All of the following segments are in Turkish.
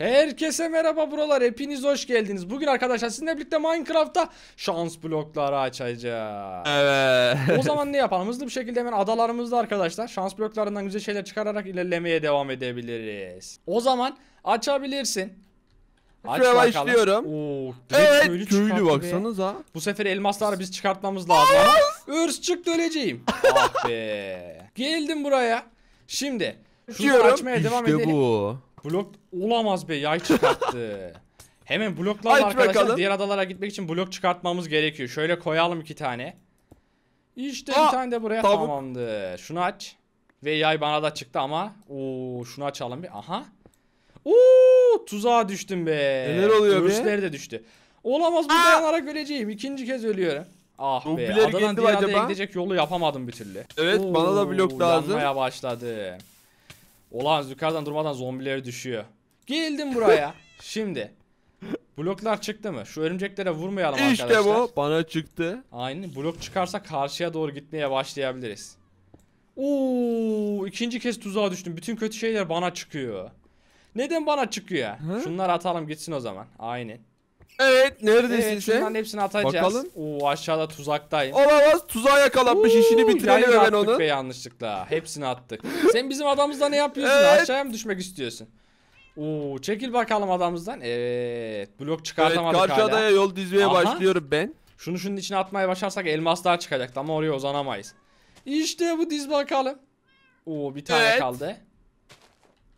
Herkese merhaba buralar hepiniz hoş geldiniz. Bugün arkadaşlar sizinle birlikte Minecraft'ta şans blokları açacağız. Evet. o zaman ne yapalım? Hızlı bir şekilde hemen adalarımızda arkadaşlar şans bloklarından güzel şeyler çıkararak ilerlemeye devam edebiliriz. O zaman açabilirsin. Aç Şuraya bakalım. başlıyorum. Oo, evet köylü, köylü baksanıza. Bu sefer elmasları biz çıkartmamız lazım. Örs çıktı öleceğim. ah be. Geldim buraya. Şimdi. Şunu açmaya işte devam edelim. İşte bu. Blok olamaz be yay çıkarttı. Hemen bloklar arkadaşlar diğer adalara gitmek için blok çıkartmamız gerekiyor. Şöyle koyalım iki tane. İşte Aa, bir tane de buraya tavuk. tamamdı. Şunu aç. Ve yay bana da çıktı ama. Oo şunu açalım bir. Aha. Oo tuzağa düştüm be. Neler oluyor Görüşleri be? de düştü. Olamaz bu dayanarak öleceğim. İkinci kez ölüyorum. Ah Zombiler be adadan diğer acaba? adaya gidecek yolu yapamadım bir türlü. Evet Oo, bana da blok lazım. Yanmaya başladı. Olağan yukarıdan durmadan zombileri düşüyor. Geldim buraya. Şimdi. Bloklar çıktı mı? Şu örümceklere vurmayalım işte arkadaşlar. İşte bu. Bana çıktı. Aynı. Blok çıkarsa karşıya doğru gitmeye başlayabiliriz. Oo, ikinci kez tuzağa düştüm. Bütün kötü şeyler bana çıkıyor. Neden bana çıkıyor? Hı? Şunları atalım gitsin o zaman. Aynen. Evet neredesin Evet, sen? hepsini atacağız. Bakalım. Oo aşağıda tuzaktayım. Olamaz tuzağa yakalanmış işini Uuu, bitirelim yayını hemen attık onun. yanlışlıkla. Hepsini attık. Sen bizim adamızda ne yapıyorsun? Evet. Aşağıya mı düşmek istiyorsun? Oo çekil bakalım adamımızdan. Evet. Blok çıkartamadık. Evet karşı hala. adaya yol dizmeye Aha. başlıyorum ben. Şunu şunun içine atmaya başarsak elmaslar çıkacak, ama oraya uzanamayız. İşte bu diz bakalım. Oo bir tane Evet. kaldı.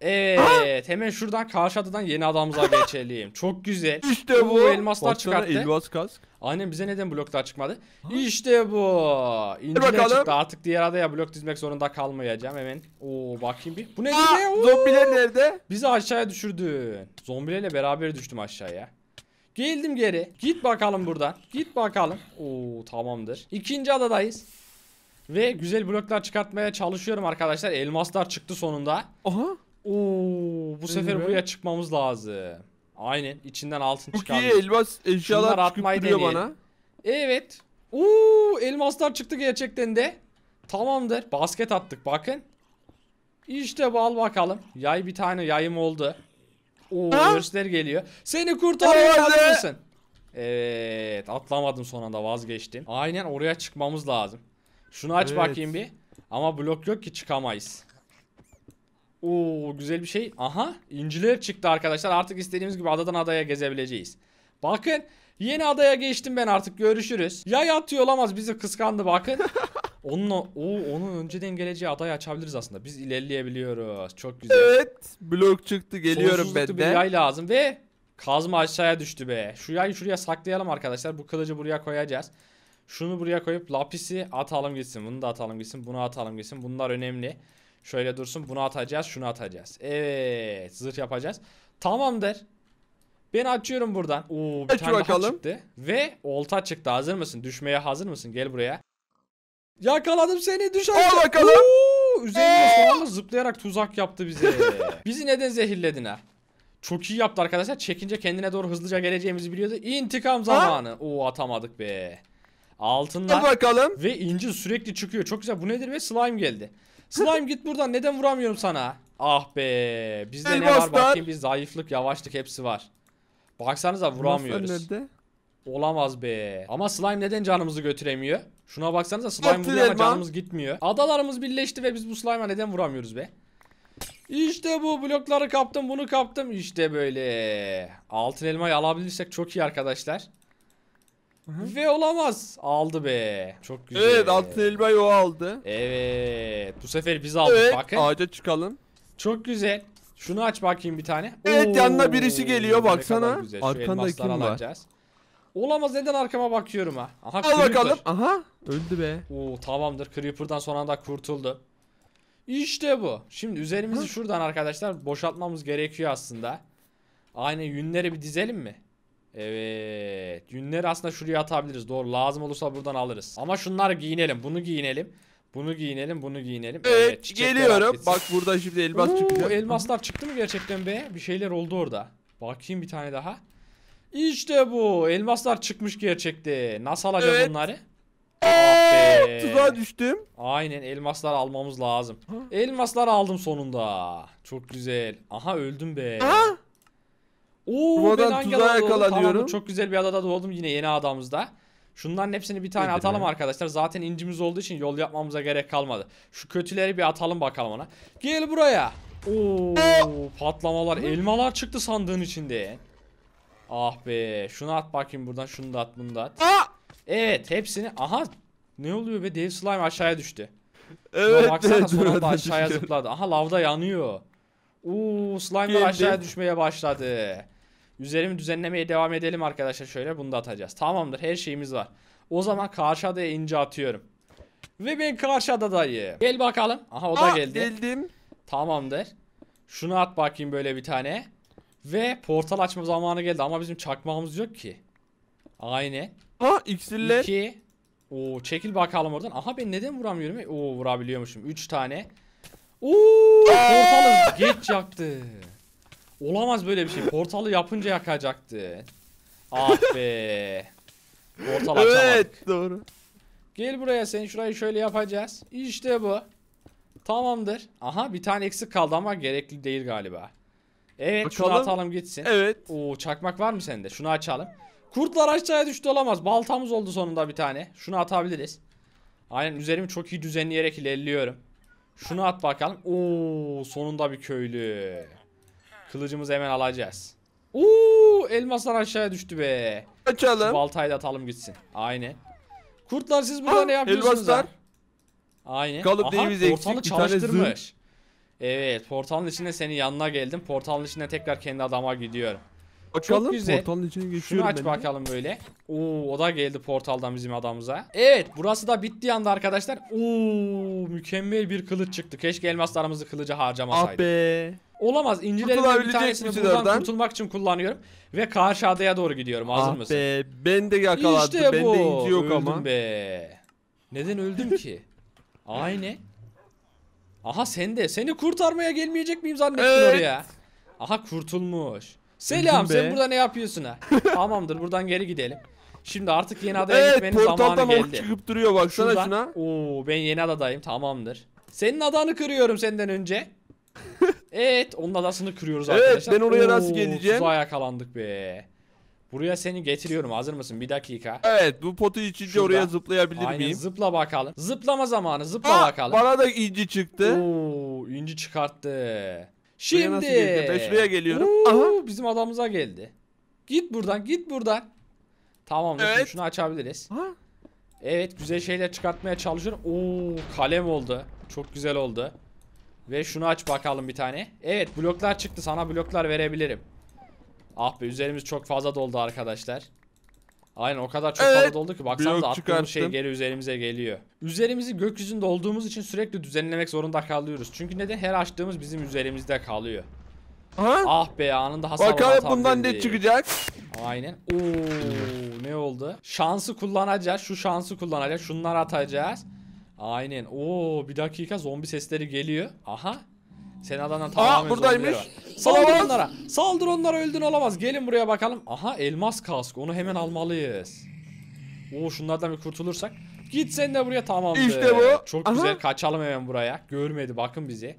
Evet hemen şuradan karşı adadan yeni adamıza geçelim. Çok güzel. İşte bu. Oo, elmaslar Baksana, çıkarttı. elmas kask. Annem bize neden bloklar çıkmadı? İşte bu. İncile çıktı artık diğer adaya blok dizmek zorunda kalmayacağım hemen. Oo bakayım bir. Bu ne Aa, Oo. Zombiler nerede? Bizi aşağıya düşürdün. Zombilerle beraber düştüm aşağıya. Geldim geri. Git bakalım buradan. Git bakalım. Oo tamamdır. İkinci adadayız. Ve güzel bloklar çıkartmaya çalışıyorum arkadaşlar. Elmaslar çıktı sonunda. Aha. Oo, bu Öyle sefer be. buraya çıkmamız lazım. Aynen içinden altın Çok iyi elmas Şunlar eşyalar çıkıp atmayı duruyor bana. Evet. Oo, elmaslar çıktı gerçekten de. Tamamdır. Basket attık bakın. İşte bu al bakalım. Yay bir tane yayım oldu. Oo, Ha? geliyor. Seni kurtarmaya mısın? Evet, atlamadım sonunda, vazgeçtim. Aynen oraya çıkmamız lazım. Şunu aç Evet. bakayım bir. Ama blok yok ki çıkamayız. Oo güzel bir şey. Aha inciler çıktı arkadaşlar. Artık istediğimiz gibi adadan adaya gezebileceğiz. Bakın yeni adaya geçtim ben artık görüşürüz. Ya yatıyor olamaz bizi kıskandı bakın. Onun o, onun önceden geleceği adayı açabiliriz aslında. Biz ilerleyebiliyoruz. Çok güzel. Evet. Blok çıktı geliyorum ben de. bir yay lazım ve kazma aşağıya düştü be. Şu yayı şuraya saklayalım arkadaşlar. Bu kılıcı buraya koyacağız. Şunu buraya koyup lapisi atalım gitsin. Bunu da atalım gitsin. Bunu atalım gitsin. Bunlar önemli. Şöyle dursun bunu atacağız şunu atacağız. Evet zırh yapacağız. Tamamdır. Ben açıyorum buradan. Oo bir Peki tane bakalım. daha çıktı. Ve olta çıktı hazır mısın? Düşmeye hazır mısın? Gel buraya. Yakaladım seni düş Al bakalım. Oo, üzerinde ee? sonra zıplayarak tuzak yaptı bize. Bizi neden zehirledin ha? Çok iyi yaptı arkadaşlar. Çekince kendine doğru hızlıca geleceğimizi biliyordu. İntikam zamanı. Oo atamadık be. Altınlar Al e bakalım. ve inci sürekli çıkıyor. Çok güzel. Bu nedir be? Slime geldi. Slime git buradan. Neden vuramıyorum sana? Ah be. Bizde ne var bakayım. Biz zayıflık, yavaşlık hepsi var. Baksanıza vuramıyoruz. Olamaz be. Ama slime neden canımızı götüremiyor? Şuna baksanıza slime vuruyor ama canımız gitmiyor. Adalarımız birleşti ve biz bu slime'a neden vuramıyoruz be? İşte bu blokları kaptım bunu kaptım. işte böyle. Altın elmayı alabilirsek çok iyi arkadaşlar. Hı-hı. Ve olamaz. Aldı be. Çok güzel. Evet altın elmayı o aldı. Evet. Bu sefer biz aldık evet, bakın. ağaca çıkalım. Çok güzel. Şunu aç bakayım bir tane. Evet Oo, yanına birisi geliyor baksana. Arkanda kim var? Alacağız. Olamaz neden arkama bakıyorum ha. Aha, Al creeper. bakalım. Aha öldü be. Oo tamamdır. Creeper'dan son anda kurtuldu. İşte bu. Şimdi üzerimizi Hı? şuradan arkadaşlar boşaltmamız gerekiyor aslında. Aynı yünleri bir dizelim mi? Evet. Yünleri aslında şuraya atabiliriz. Doğru. Lazım olursa buradan alırız. Ama şunlar giyinelim. Bunu giyinelim. Bunu giyinelim, bunu giyinelim. Evet, evet geliyorum. Bak burada şimdi elmas Oo, çıkacak. Elmaslar çıktı mı gerçekten be? Bir şeyler oldu orada. Bakayım bir tane daha. İşte bu. Elmaslar çıkmış gerçekte. Nasıl alacağız evet. bunları? Ah Tuzağa düştüm. Aynen elmaslar almamız lazım. Elmaslar aldım sonunda. Çok güzel. Aha öldüm be. Aha. Oo, Buradan ben hangi tuzağa yakalanıyorum. Tamam, çok güzel bir adada doğdum yine yeni adamızda. Şunların hepsini bir tane Nedir atalım ya? arkadaşlar. Zaten incimiz olduğu için yol yapmamıza gerek kalmadı. Şu kötüleri bir atalım bakalım ona. Gel buraya. Oo, patlamalar, elmalar çıktı sandığın içinde. Ah be. Şunu at bakayım buradan. Şunu da at, bunu da at. Aa! Ah! Evet, hepsini. Aha. Ne oluyor be? Dev slime aşağıya düştü. Evet. Şuna baksana evet, sonra da aşağıya zıpladı. Aha lavda yanıyor. Oo, slime'lar aşağıya düşmeye başladı. Üzerimi düzenlemeye devam edelim arkadaşlar şöyle. Bunu da atacağız. Tamamdır her şeyimiz var. O zaman karşı adaya ince atıyorum. Ve ben karşı adadayım. Gel bakalım. Aha o da Aa, ah, geldi. Geldim. Tamamdır. Şunu at bakayım böyle bir tane. Ve portal açma zamanı geldi ama bizim çakmağımız yok ki. Aynen. Aa ah, iksirler. İki. Oo çekil bakalım oradan. Aha ben neden vuramıyorum? Oo vurabiliyormuşum. Üç tane. Oo ah! portalız geç yaptı. Olamaz böyle bir şey. Portalı yapınca yakacaktı. Ah be. Portal açamadık. Evet doğru. Gel buraya sen şurayı şöyle yapacağız. İşte bu. Tamamdır. Aha bir tane eksik kaldı ama gerekli değil galiba. Evet Bakalım. şunu atalım gitsin. Evet. Oo çakmak var mı sende? Şunu açalım. Kurtlar aşağıya düştü olamaz. Baltamız oldu sonunda bir tane. Şunu atabiliriz. Aynen üzerimi çok iyi düzenleyerek ilerliyorum. Şunu at bakalım. Oo sonunda bir köylü. Kılıcımızı hemen alacağız. Uuu elmaslar aşağıya düştü be. Açalım. Baltayı da atalım gitsin. Aynı. Kurtlar siz burada ha, ne yapıyorsunuz elmaslar. Aynı. Kalıp Aha, portalı çalıştırmış. Evet portalın içine senin yanına geldim. Portalın içine tekrar kendi adama gidiyorum. Açalım Çok güzel. portalın içine geçiyorum. Şunu aç bakalım de. böyle. Oo o da geldi portaldan bizim adamıza. Evet burası da bitti yanda arkadaşlar. Oo mükemmel bir kılıç çıktı. Keşke elmaslarımızı kılıca harcamasaydık. Abi. Ah Olamaz. İncilerimden bir tanesini buradan oradan? kurtulmak için kullanıyorum. Ve karşı adaya doğru gidiyorum. Ah Hazır ah mısın? be ben de yakaladım. İşte ben bu. Bende inci yok öldüm ama. be. Neden öldüm ki? Aynı. Aha sen de. Seni kurtarmaya gelmeyecek miyim zannettin evet. oraya. Aha kurtulmuş. Selam sen burada ne yapıyorsun ha? Tamamdır buradan geri gidelim. Şimdi artık yeni adaya evet, gitmenin zamanı geldi. Evet çıkıp duruyor baksana Şuradan. şuna. Oo ben yeni adadayım tamamdır. Senin adanı kırıyorum senden önce evet onun adasını kırıyoruz arkadaşlar. Evet ben oraya Oo, nasıl geleceğim? Tuzağa yakalandık be. Buraya seni getiriyorum hazır mısın? Bir dakika. Evet bu potu içince Şurada. oraya zıplayabilir Aynen, miyim? zıpla bakalım. Zıplama zamanı zıpla Aa, ah, bakalım. Bana da inci çıktı. Oo inci çıkarttı. Şimdi. Ben şuraya geliyorum. Oo, Aha. Bizim adamıza geldi. Git buradan git buradan. Tamam evet. şunu açabiliriz. Ha? Evet güzel şeyler çıkartmaya çalışıyorum. Oo kalem oldu. Çok güzel oldu. Ve şunu aç bakalım bir tane. Evet bloklar çıktı sana bloklar verebilirim. Ah be üzerimiz çok fazla doldu arkadaşlar. Aynen o kadar çok evet. fazla doldu ki baksanıza attığımız şey çıkarttım. şey geri üzerimize geliyor. Üzerimizi gökyüzünde olduğumuz için sürekli düzenlemek zorunda kalıyoruz. Çünkü neden her açtığımız bizim üzerimizde kalıyor. Ha? Ah be anında hasar Bakalım bundan ne çıkacak? Aynen. Oo ne oldu? Şansı kullanacağız. Şu şansı kullanacağız. Şunları atacağız. Aynen. Oo bir dakika zombi sesleri geliyor. Aha. Sen Adana'dan tamam. Aa, buradaymış. Saldır onlara. Saldır onlara öldün olamaz. Gelin buraya bakalım. Aha elmas kask. Onu hemen almalıyız. Oo şunlardan bir kurtulursak. Git sen de buraya tamam. İşte bu. Çok Aha. güzel kaçalım hemen buraya. Görmedi bakın bizi.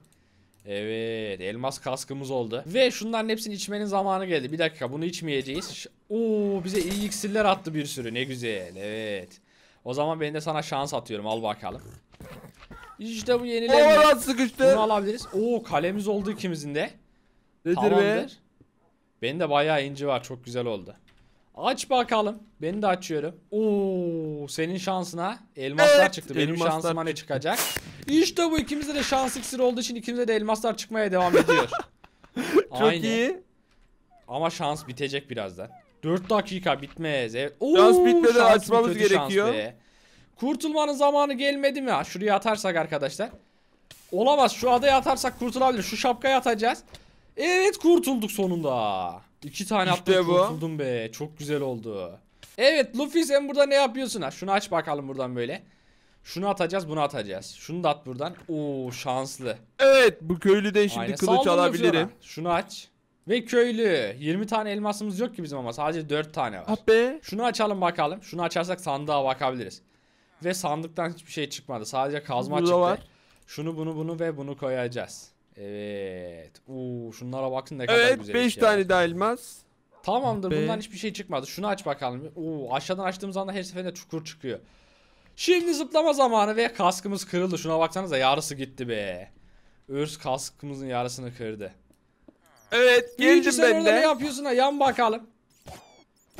Evet elmas kaskımız oldu. Ve şunların hepsini içmenin zamanı geldi. Bir dakika bunu içmeyeceğiz. Oo bize iyi iksirler attı bir sürü ne güzel. Evet. O zaman ben de sana şans atıyorum. Al bakalım. İşte bu yenilenme. Oo lan sıkıştı. Bunu alabiliriz. Oo kalemiz oldu ikimizin de. Nedir Tamamdır. be? Benim de bayağı inci var. Çok güzel oldu. Aç bakalım. Beni de açıyorum. Oo, senin şansına elmaslar evet, çıktı. Benim elmaslar şansıma ne çıkacak? İşte bu ikimizde de şans iksiri olduğu için ikimizde de elmaslar çıkmaya devam ediyor. Çok Aynı. iyi. Ama şans bitecek birazdan. 4 dakika bitmez. Evet. Oo, şans bitmeden şans açmamız gerekiyor. Kurtulmanın zamanı gelmedi mi? Ha, şuraya atarsak arkadaşlar. Olamaz. Şu adaya atarsak kurtulabilir. Şu şapkaya atacağız. Evet kurtulduk sonunda. İki tane işte attım kurtuldum be. Çok güzel oldu. Evet Luffy sen burada ne yapıyorsun? Ha, şunu aç bakalım buradan böyle. Şunu atacağız bunu atacağız. Şunu da at buradan. Oo şanslı. Evet bu köylüden şimdi Aynen. kılıç alabilirim. Şunu aç. Ve köylü. 20 tane elmasımız yok ki bizim ama sadece 4 tane var. Abi. Ah Şunu açalım bakalım. Şunu açarsak sandığa bakabiliriz. Ve sandıktan hiçbir şey çıkmadı. Sadece kazma Burada çıktı. Var. Şunu bunu bunu ve bunu koyacağız. Evet. Uu, şunlara bakın ne kadar güzel. Evet 5 tane daha elmas. Tamamdır ah Be. bundan hiçbir şey çıkmadı. Şunu aç bakalım. Uu, aşağıdan açtığımız anda her seferinde çukur çıkıyor. Şimdi zıplama zamanı ve kaskımız kırıldı. Şuna baksanıza yarısı gitti be. Örs kaskımızın yarısını kırdı. Evet İyice geldim ben de. ne yapıyorsun ha yan bakalım.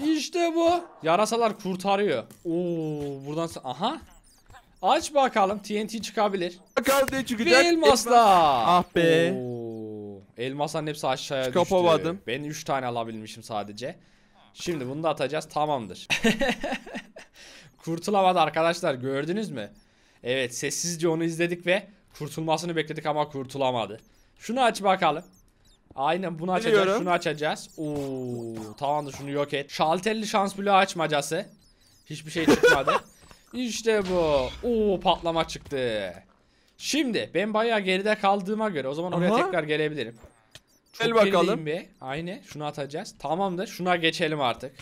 İşte bu. Yarasalar kurtarıyor. Oo buradan sen- aha. Aç bakalım TNT çıkabilir. Bakalım ne Ve çıkacak. elmaslar. Ah be. Oo, elmasların hepsi aşağıya Çıkapamadım. düştü. Ben 3 tane alabilmişim sadece. Şimdi bunu da atacağız tamamdır. Kurtulamadı arkadaşlar gördünüz mü? Evet sessizce onu izledik ve kurtulmasını bekledik ama kurtulamadı. Şunu aç bakalım. Aynen bunu açacağız. Biliyorum. Şunu açacağız. Oo, tamamdır şunu yok et. Şalterli şans bloğu açmacası. Hiçbir şey çıkmadı. İşte bu. Oo patlama çıktı. Şimdi ben bayağı geride kaldığıma göre o zaman oraya Aha. tekrar gelebilirim. Çok Gel bakalım. Bir. Aynen şunu atacağız. Tamamdır şuna geçelim artık.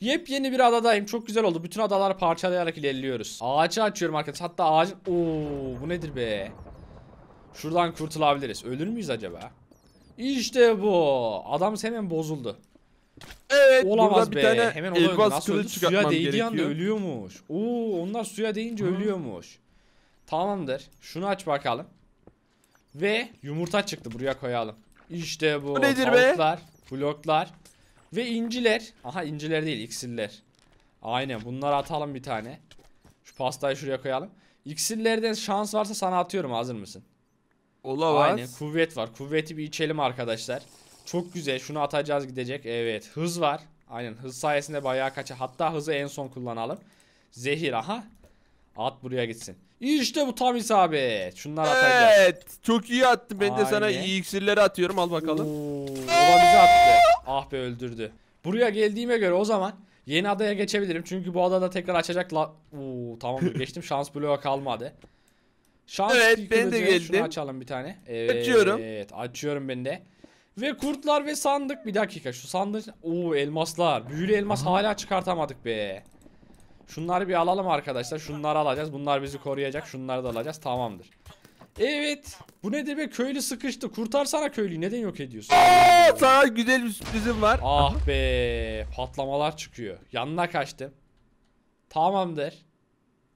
Yepyeni bir adadayım. Çok güzel oldu. Bütün adaları parçalayarak ilerliyoruz. Ağacı açıyorum arkadaşlar. Hatta ağacın... Oo bu nedir be? Şuradan kurtulabiliriz. Ölür müyüz acaba? İşte bu. Adam senin bozuldu. Evet. Olamaz be. Bir tane Hemen olay Nasıl öldü? Suya değdiği gerekiyor. anda ölüyormuş. Oo, onlar suya değince Aha. ölüyormuş. Tamamdır. Şunu aç bakalım. Ve yumurta çıktı. Buraya koyalım. İşte bu. Bu nedir Tavuklar, be? Bloklar. Ve inciler. Aha inciler değil iksirler. Aynen bunları atalım bir tane. Şu pastayı şuraya koyalım. İksirlerden şans varsa sana atıyorum hazır mısın? Olamaz. Aynen kuvvet var. Kuvveti bir içelim arkadaşlar. Çok güzel. Şunu atacağız gidecek. Evet. Hız var. Aynen hız sayesinde bayağı kaça. Hatta hızı en son kullanalım. Zehir aha. At buraya gitsin. İşte bu tam isabet. Şunlar atacağız. Evet. Çok iyi attın. Ben de sana Aynen. iyi iksirleri atıyorum. Al bakalım. Oo, bizi attı. Ah be öldürdü. Buraya geldiğime göre o zaman yeni adaya geçebilirim. Çünkü bu adada tekrar açacak la... Oo, tamam geçtim. Şans bloğa kalmadı. Şans evet ben de geldim. Şunu açalım bir tane. Evet, açıyorum. Evet açıyorum ben de. Ve kurtlar ve sandık. Bir dakika şu sandık, Oo elmaslar. Büyülü elmas Aha. hala çıkartamadık be. Şunları bir alalım arkadaşlar. Şunları alacağız. Bunlar bizi koruyacak. Şunları da alacağız. Tamamdır. Evet. Bu nedir be? Köylü sıkıştı. Kurtarsana köylüyü. Neden yok ediyorsun? Aa, sana güzel bir sürprizim var. Ah be. Patlamalar çıkıyor. Yanına kaçtım. Tamamdır.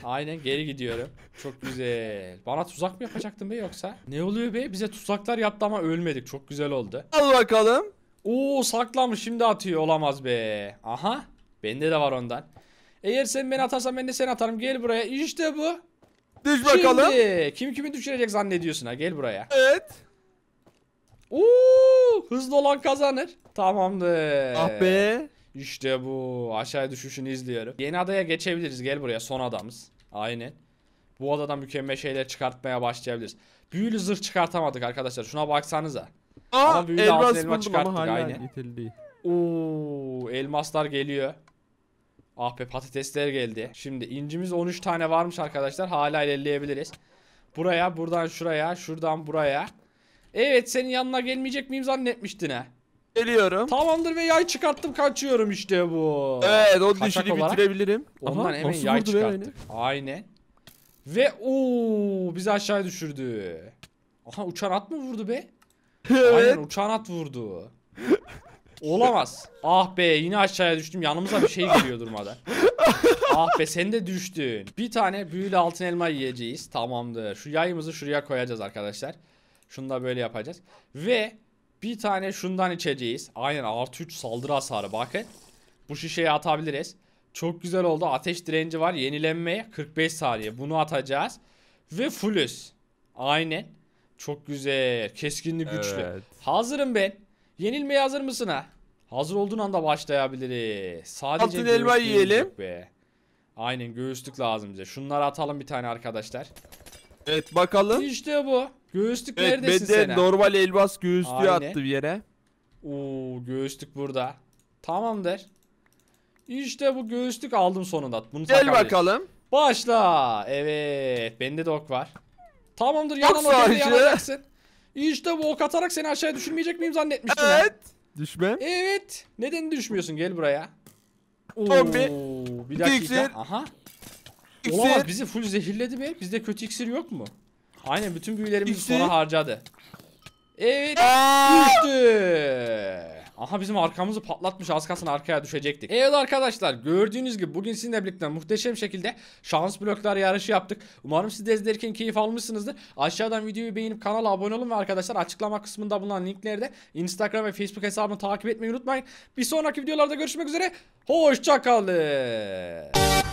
Aynen geri gidiyorum. Çok güzel. Bana tuzak mı yapacaktın be yoksa? Ne oluyor be? Bize tuzaklar yaptı ama ölmedik. Çok güzel oldu. Al bakalım. Oo saklamış şimdi atıyor. Olamaz be. Aha. Bende de var ondan. Eğer sen beni atarsan ben de seni atarım. Gel buraya. İşte bu. Düş şimdi, bakalım. kim kimi düşürecek zannediyorsun ha? Gel buraya. Evet. Oo, hızlı olan kazanır. Tamamdır. Ah be. İşte bu. Aşağıya düşüşünü izliyorum. Yeni adaya geçebiliriz. Gel buraya. Son adamız. Aynen. Bu adadan mükemmel şeyler çıkartmaya başlayabiliriz. Büyülü zırh çıkartamadık arkadaşlar. Şuna baksanıza. Aa, ama büyülü elmas altın elma çıkarttık. Ama Aynen. yeterli Oo, elmaslar geliyor. Ah be patatesler geldi. Şimdi incimiz 13 tane varmış arkadaşlar. Hala ilerleyebiliriz. Buraya, buradan şuraya, şuradan buraya. Evet senin yanına gelmeyecek miyim zannetmiştin ha. Geliyorum. Tamamdır ve yay çıkarttım kaçıyorum işte bu. Evet o Kaçak düşünü olarak. bitirebilirim. Ondan Aha, hemen nasıl yay vurdu be çıkarttık. Aynen. Ve ooo bizi aşağıya düşürdü. Aha uçan at mı vurdu be? Evet. Aynen uçan at vurdu. Olamaz. Ah be yine aşağıya düştüm. Yanımıza bir şey geliyor durmadan. ah be sen de düştün. Bir tane büyülü altın elma yiyeceğiz. Tamamdır. Şu yayımızı şuraya koyacağız arkadaşlar. Şunu da böyle yapacağız. Ve bir tane şundan içeceğiz. Aynen artı 3 saldırı hasarı bakın. Bu şişeyi atabiliriz. Çok güzel oldu. Ateş direnci var. Yenilenme 45 saniye. Bunu atacağız. Ve fullüs. Aynen. Çok güzel. Keskinlik güçlü. Evet. Hazırım ben. Yenilmeye hazır mısın ha? Hazır olduğun anda başlayabiliriz. Sadece Altın elma yiyelim. Be. Aynen göğüslük lazım bize. Şunları atalım bir tane arkadaşlar. Evet bakalım. İşte bu. Göğüslük evet, neredesin ben de sen? normal elmas göğüslüğü attı bir yere. Oo göğüslük burada. Tamamdır. İşte bu göğüslük aldım sonunda. Bunu Gel takabilir. bakalım. Başla. Evet. Bende de ok var. Tamamdır. Yanan ok İşte bu ok atarak seni aşağıya düşürmeyecek miyim zannetmiştim? Evet. Ha? Düşme. Evet. Neden düşmüyorsun? Gel buraya. Oo, Tombi. Bir dakika. İksir. Aha. İksir. Olamaz bizi full zehirledi mi? Bizde kötü iksir yok mu? Aynen bütün büyülerimizi sonra harcadı. Evet düştü. Aha bizim arkamızı patlatmış az kalsın arkaya düşecektik. Evet arkadaşlar gördüğünüz gibi bugün sizinle birlikte muhteşem şekilde şans blokları yarışı yaptık. Umarım siz de izlerken keyif almışsınızdır. Aşağıdan videoyu beğenip kanala abone olun ve arkadaşlar açıklama kısmında bulunan linklerde Instagram ve Facebook hesabını takip etmeyi unutmayın. Bir sonraki videolarda görüşmek üzere. Hoşçakalın.